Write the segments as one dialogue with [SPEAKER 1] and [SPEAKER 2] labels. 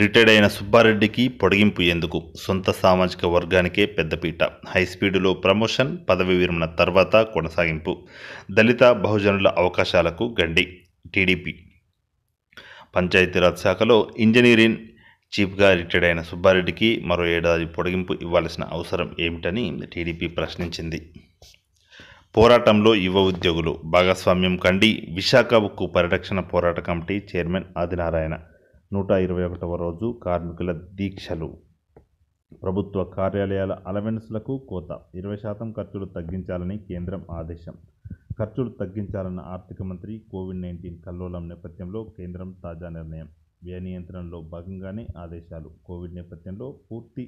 [SPEAKER 1] Retired అయిన సుబ్బారెడ్డికి పొడిగింపు ఎందుకు సొంత సామాజిక వర్గానికే పెద్దపీట హైస్పీడులో ప్రమోషన్ పదవి విరమణ తర్వాత కొనసాగింపు దళిత బహుజనుల అవకాశాలకు గండి టీడీపీ పంచాయతీరాజ్ శాఖలో ఇంజనీరింగ్ చీఫ్గా రిటైర్డ్ అయిన సుబ్బారెడ్డికి మరో ఏడాది పొడిగింపు ఇవ్వాల్సిన అవసరం ఏమిటని టీడీపీ ప్రశ్నించింది పోరాటంలో యువ ఉద్యోగులు భాగస్వామ్యం కండి విశాఖ ఉక్కు పరిరక్షణ పోరాట కమిటీ చైర్మన్ ఆదినారాయణ నూట ఇరవై ఒకటవ రోజు కార్మికుల దీక్షలు ప్రభుత్వ కార్యాలయాల అలవెన్స్లకు కోత ఇరవై శాతం ఖర్చులు తగ్గించాలని కేంద్రం ఆదేశం ఖర్చులు తగ్గించాలన్న ఆర్థిక మంత్రి కోవిడ్ నైన్టీన్ కల్లోలం నేపథ్యంలో కేంద్రం తాజా నిర్ణయం వ్యయ నియంత్రణలో భాగంగానే ఆదేశాలు కోవిడ్ నేపథ్యంలో పూర్తి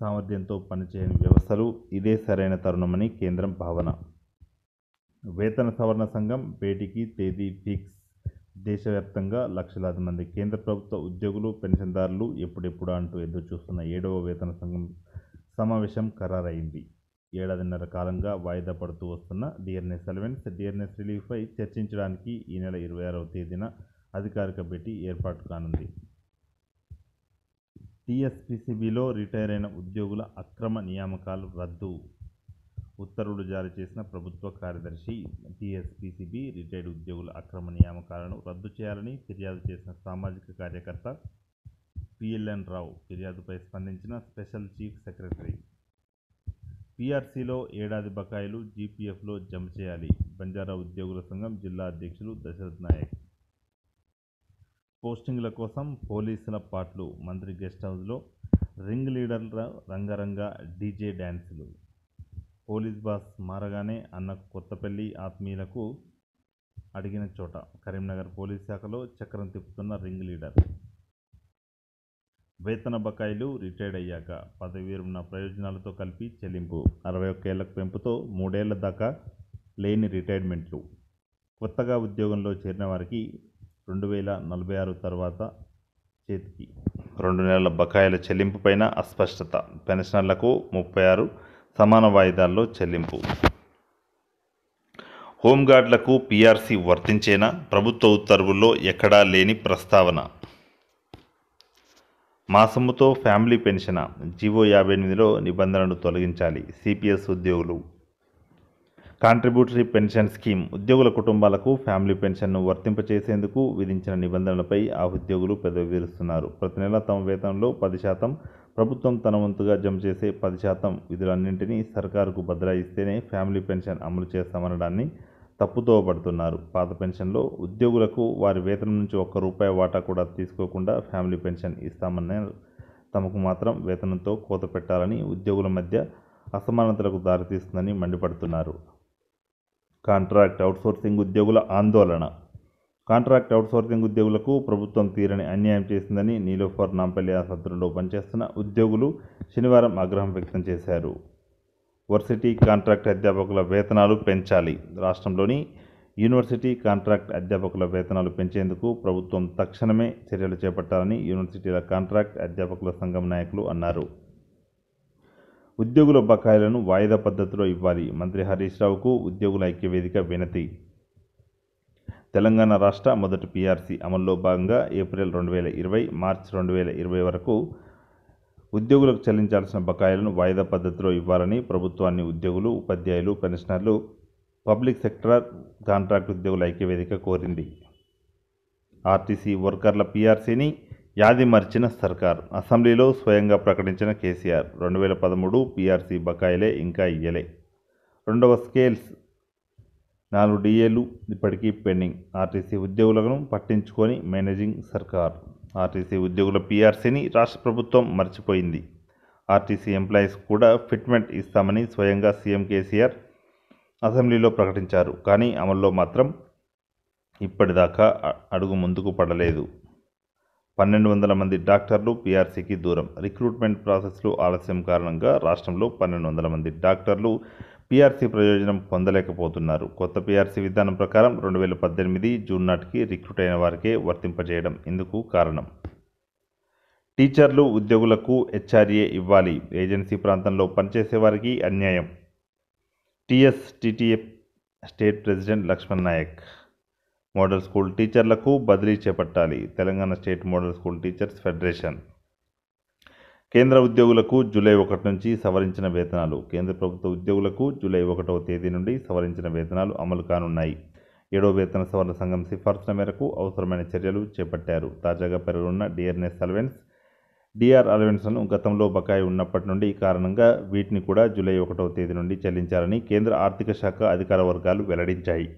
[SPEAKER 1] సామర్థ్యంతో పనిచేయని వ్యవస్థలు ఇదే సరైన తరుణమని కేంద్రం భావన వేతన సవరణ సంఘం భేటీకి తేదీ ఫిక్స్ దేశవ్యాప్తంగా లక్షలాది మంది కేంద్ర ప్రభుత్వ ఉద్యోగులు, పెన్షన్దారులు ఎప్పుడెప్పుడా అంటూ ఎదురుచూస్తున్న ఏడవ వేతన సంఘం సమావేశం ఖరారైంది ఏడాదిన్నర కాలంగా వాయిదా పడుతూ వస్తున్న డిఆర్ఎస్ అలవెన్స్, డిఆర్ఎస్ రిలీఫ్పై చర్చించడానికి ఈ నెల ఇరవై ఆరవ తేదీన అధికారిక భేటీ ఏర్పాటు కానుంది. టీఎస్పీసీబీలో రిటైరైన ఉద్యోగుల అక్రమ నియామకాలు రద్దు ఉత్తర్వులు జారీ చేసిన ప్రభుత్వ కార్యదర్శి టీఎస్పీసీబీ రిటైర్డ్ ఉద్యోగుల అక్రమ నియామకాలను రద్దు చేయాలని ఫిర్యాదు చేసిన సామాజిక కార్యకర్త పిఎల్ఎన్ రావు ఫిర్యాదుపై స్పందించిన స్పెషల్ చీఫ్ సెక్రటరీ పీఆర్సీలో ఏడాది బకాయిలు జీపీఎఫ్లో జమ చేయాలి బంజారా ఉద్యోగుల సంఘం జిల్లా అధ్యక్షులు దశరథ్ నాయక్ పోస్టింగ్ల కోసం పోలీసుల పాటలు మంత్రి గెస్ట్ హౌస్లో రింగ్ లీడర్ల రంగరంగ డీజే డ్యాన్సులు పోలీస్ బాస్ మారగానే అన్నకు కొత్తపల్లి ఆత్మీయులకు అడిగిన చోట కరీంనగర్ పోలీస్ శాఖలో చక్రం తిప్పుతున్న రింగ్ లీడర్ వేతన బకాయిలు రిటైర్డ్ అయ్యాక పదవి ఉన్న ప్రయోజనాలతో కలిపి చెల్లింపు అరవై ఏళ్ళకు పెంపుతో మూడేళ్ల దాకా లేని రిటైర్మెంట్లు కొత్తగా ఉద్యోగంలో చేరిన వారికి రెండు వేల నలభై ఆరు తర్వాత చేతికి రెండు నెలల బకాయిల చెల్లింపుపైన అస్పష్టత పెన్షనర్లకు ముప్పై ఆరు సమాన వాయిదాల్లో చెల్లింపు హోంగార్డులకు పీఆర్సీ వర్తించేనా ప్రభుత్వ ఉత్తర్వుల్లో ఎక్కడా లేని ప్రస్తావన మాసముతో ఫ్యామిలీ పెన్షన్ జీవో యాభై ఎనిమిదిలో నిబంధనలు తొలగించాలి సిపిఎస్ ఉద్యోగులు కాంట్రిబ్యూటరీ పెన్షన్ స్కీమ్ ఉద్యోగుల కుటుంబాలకు ఫ్యామిలీ పెన్షన్ను వర్తింపచేసేందుకు విధించిన నిబంధనలపై ఆ ఉద్యోగులు పెదవి విరుస్తున్నారు ప్రతి నెల తమ వేతనంలో పది శాతం ప్రభుత్వం తన వంతుగా జమ చేసే పది శాతం విధులన్నింటినీ సర్కారుకు బదలాయిస్తేనే ఫ్యామిలీ పెన్షన్ అమలు చేస్తామనడాన్ని తప్పుతో పడుతున్నారు పాత పెన్షన్లో ఉద్యోగులకు వారి వేతనం నుంచి ఒక్క రూపాయి వాటా కూడా తీసుకోకుండా ఫ్యామిలీ పెన్షన్ ఇస్తామన్నారు తమకు మాత్రం వేతనంతో కోత పెట్టాలని ఉద్యోగుల మధ్య అసమానతలకు దారితీస్తుందని మండిపడుతున్నారు కాంట్రాక్ట్ అవుట్సోర్సింగ్ ఉద్యోగుల ఆందోళన కాంట్రాక్ట్ అవుట్సోర్సింగ్ ఉద్యోగులకు ప్రభుత్వం తీరని అన్యాయం చేసిందని నీలోఫర్ నాంపల్లి ఆసుపత్రిలో పనిచేస్తున్న ఉద్యోగులు శనివారం ఆగ్రహం వ్యక్తం చేశారు వర్సిటీ కాంట్రాక్ట్ అధ్యాపకుల వేతనాలు పెంచాలి రాష్ట్రంలోని యూనివర్సిటీ కాంట్రాక్ట్ అధ్యాపకుల వేతనాలు పెంచేందుకు ప్రభుత్వం తక్షణమే చర్యలు చేపట్టాలని యూనివర్సిటీల కాంట్రాక్ట్ అధ్యాపకుల సంఘం నాయకులు అన్నారు ఉద్యోగుల బకాయిలను వాయిదా పద్ధతిలో ఇవ్వాలి మంత్రి హరీష్ రావుకు ఉద్యోగుల ఐక్యవేదిక వినతి తెలంగాణ రాష్ట్ర మొదటి పీఆర్సీ అమల్లో భాగంగా ఏప్రిల్ రెండు వేల ఇరవై మార్చ్ రెండు వేల ఇరవై వరకు ఉద్యోగులకు చెల్లించాల్సిన బకాయిలను వాయిదా పద్ధతిలో ఇవ్వాలని ప్రభుత్వాన్ని ఉద్యోగులు ఉపాధ్యాయులు కమిషనర్లు పబ్లిక్ సెక్టర్ కాంట్రాక్ట్ ఉద్యోగుల ఐక్యవేదిక కోరింది ఆర్టీసీ వర్కర్ల పీఆర్సీని యాది మర్చిన సర్కార్ అసెంబ్లీలో స్వయంగా ప్రకటించిన కేసీఆర్ రెండు వేల పదమూడు పీఆర్సీ బకాయిలే ఇంకా ఇయ్యలే రెండవ స్కేల్స్ నాలుగు డిఏలు ఇప్పటికీ పెండింగ్ ఆర్టీసీ ఉద్యోగులను పట్టించుకొని మేనేజింగ్ సర్కార్ ఆర్టీసీ ఉద్యోగుల పీఆర్సీని రాష్ట్ర ప్రభుత్వం మర్చిపోయింది ఆర్టీసీ ఎంప్లాయీస్ కూడా ఫిట్మెంట్ ఇస్తామని స్వయంగా సీఎం కేసీఆర్ అసెంబ్లీలో ప్రకటించారు కానీ అమల్లో మాత్రం ఇప్పటిదాకా అడుగు ముందుకు పడలేదు పన్నెండు వందల మంది డాక్టర్లు పీఆర్సీకి దూరం రిక్రూట్మెంట్ ప్రాసెస్లో ఆలస్యం కారణంగా రాష్ట్రంలో పన్నెండు వందల మంది డాక్టర్లు పీఆర్సీ ప్రయోజనం పొందలేకపోతున్నారు కొత్త పీఆర్సీ విధానం ప్రకారం రెండు వేల పద్దెనిమిది జూన్ నాటికి రిక్రూట్ అయిన వారికే వర్తింపజేయడం ఇందుకు కారణం టీచర్లు ఉద్యోగులకు హెచ్ఆర్ఏ ఇవ్వాలి ఏజెన్సీ ప్రాంతంలో పనిచేసే వారికి అన్యాయం TS TTF state president Laxman Naik model school టీచర్లకు బదిలీ చేపట్టాలి Telangana state model school teachers federation కేంద్ర ఉద్యోగులకు జూలై ఒకటి నుంచి సవరించిన వేతనాలు కేంద్ర ప్రభుత్వ ఉద్యోగులకు జూలై ఒకటవ తేదీ నుండి సవరించిన వేతనాలు అమలు కానున్నాయి ఏడో వేతన సవరణ సంఘం సిఫార్సుల మేరకు అవసరమైన చర్యలు చేపట్టారు తాజాగా పెరుగున్న డిఆర్ఎన్ఎస్ అలవెన్స్ డిఆర్ అలవెన్స్లను గతంలో బకాయి ఉన్నప్పటి నుండి ఈ కారణంగా వీటిని కూడా జూలై ఒకటవ తేదీ నుండి చెల్లించాలని కేంద్ర ఆర్థిక శాఖ అధికార వర్గాలు వెల్లడించాయి